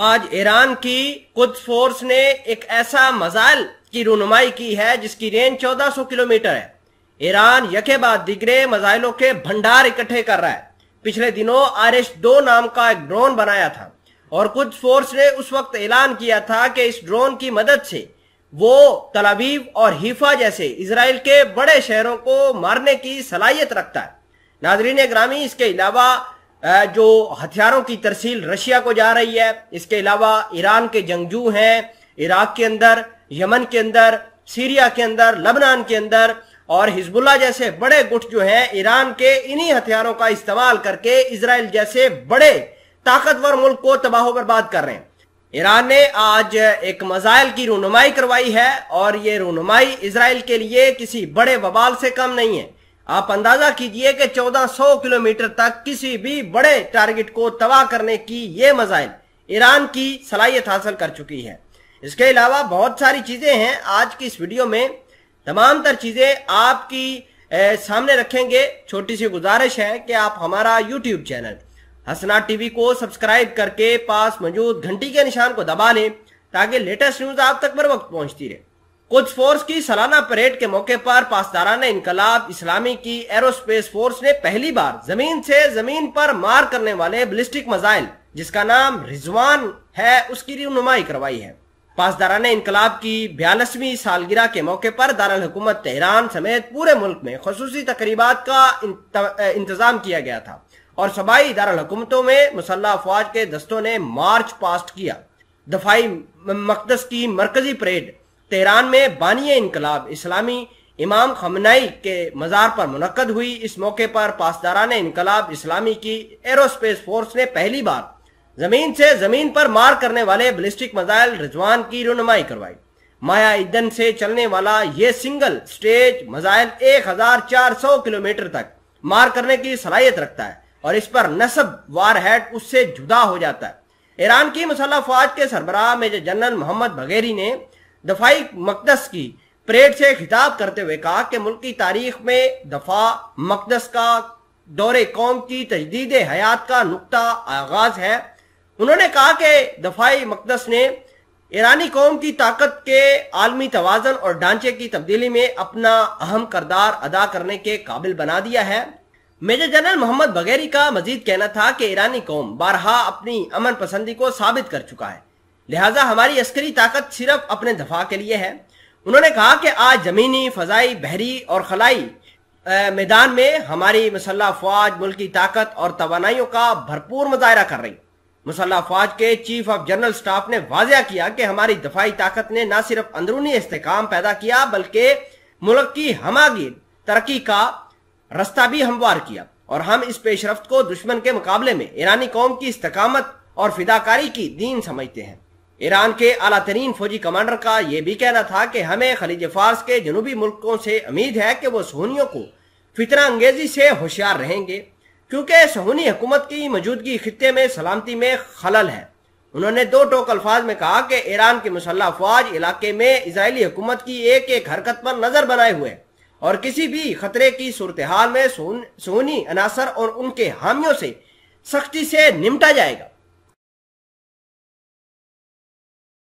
आज ईरान की कुछ फोर्स ने एक ऐसा मजाल की रुनुमाई की है जिसकी रेंज 1400 किलोमीटर है ईरान यके बाद दिगरे मजाइलों के भंडार इकट्ठे कर रहा है पिछले दिनों आर एस दो नाम का एक ड्रोन बनाया था और कुछ फोर्स ने उस वक्त ऐलान किया था कि इस ड्रोन की मदद से वो तलावीव और हिफा जैसे इसराइल के बड़े शहरों को मारने की सलाहियत रखता है नाजरीन ग्रामी इसके अलावा जो हथियारों की तरसील रशिया को जा रही है इसके अलावा ईरान के जंगजू हैं इराक के अंदर यमन के अंदर सीरिया के अंदर लबनान के अंदर और हिजबुल्ला जैसे बड़े गुट जो हैं ईरान के इन्हीं हथियारों का इस्तेमाल करके इसराइल जैसे बड़े ताकतवर मुल्क को तबाह बर्बाद कर रहे हैं ईरान ने आज एक मजाइल की रूनुमाई करवाई है और ये रूनुमाई इसराइल के लिए किसी बड़े बवाल से कम नहीं है आप अंदाजा कीजिए कि 1400 किलोमीटर तक किसी भी बड़े टारगेट को तबाह करने की ये मजाइल ईरान की सलाहियत हासिल कर चुकी है इसके अलावा बहुत सारी चीज़ें हैं आज की इस वीडियो में तमाम तर चीज़ें आपकी ए, सामने रखेंगे छोटी सी गुजारिश है कि आप हमारा यूट्यूब चैनल हसना टीवी को सब्सक्राइब करके पास मौजूद घंटी के निशान को दबा लें ताकि लेटेस्ट न्यूज़ आप तक बर वक्त पहुंचती रहे कुछ फोर्स की सालाना परेड के मौके पर पासदारान इनकलाब इस्लामी की एरोस्पेस फोर्स ने पहली बार जमीन से जमीन पर मार करने वाले बलिस्टिक मिसाइल जिसका नाम रिजवान है उसकी रुनुमाई करवाई है पासदारान इनकलाब की बयालीसवीं सालगिरह के मौके पर दारुल हुकूमत तेहरान समेत पूरे मुल्क में खसूसी तकरीबा का इंतजाम किया गया था और सबाई दारुल हुकूमतों में मुसल्ह अफवाज के दस्तों ने मार्च पास्ट किया दफाई मकदस की मरकजी परेड तेहरान में बानिय इनकलाब इस्लामी इमाम खमनाई के मज़ार पर मुनद हुई इस मौके पर पासदारान इनकलाब इस्लामी की एरोस्पेस फोर्स ने पहली बार जमीन से जमीन पर मार करने वाले बलिस्टिक मजाइल रिजवान की रुनमाई करवाई माया ईदन से चलने वाला ये सिंगल स्टेज मजाइल 1400 किलोमीटर तक मार करने की सलाहियत रखता है और इस पर नसब वार हेड उससे जुदा हो जाता है ईरान की मसला फौज के सरबराह मेजर जनरल मोहम्मद बघेरी ने दफाई मकदस की परेड से खिताब करते हुए कहा कि मुल्क की तारीख में दफा मकदस का दौरे कौम की तजदीद हयात का नुकता आगाज है उन्होंने कहा कि दफाई मकदस ने ईरानी कौम की ताकत के आलमी तोज़न और ढांचे की तब्दीली में अपना अहम करदार अदा करने के काबिल बना दिया है मेजर जनरल मोहम्मद बगैरी का मजीद कहना था कि ईरानी कौम बारहा अपनी अमन पसंदी को साबित कर चुका है लिहाजा हमारी अस्करी ताकत सिर्फ अपने दफा के लिए है उन्होंने कहा कि आज जमीनी फजाई बहरी और खलाई मैदान में हमारी मसल्ह अफवाज मुल्की ताकत और तोानाइयों का भरपूर मुजाहरा कर रही मुसल्ह फौज के चीफ ऑफ जनरल स्टाफ ने वाजिया किया कि हमारी दफाई ताकत ने न सिर्फ अंदरूनी इसकाम पैदा किया बल्कि मुल्क की हमागीर तरक्की का रास्ता भी हमवार किया और हम इस पेशरफ को दुश्मन के मुकाबले में ईरानी कौम की इस्तकामत और फिदाकारी की दीन समझते हैं ईरान के अला तरीन फौजी कमांडर का यह भी कहना था कि हमें खलीज फारस के जनूबी मुल्कों से उम्मीद है कि वो सहूनियों को फितना अंगेजी से होशियार रहेंगे क्योंकि सहूनी हुकूमत की मौजूदगी खत्े में सलामती में खलल है उन्होंने दो टोक अल्फाज में कहा कि ईरान की मुसल्ह अफवाज इलाके में इसराइली हुकूमत की एक एक हरकत पर नजर बनाए हुए और किसी भी खतरे की सूरत हाल में सोनी अनासर और उनके हामियों से सख्ती से निपटा जाएगा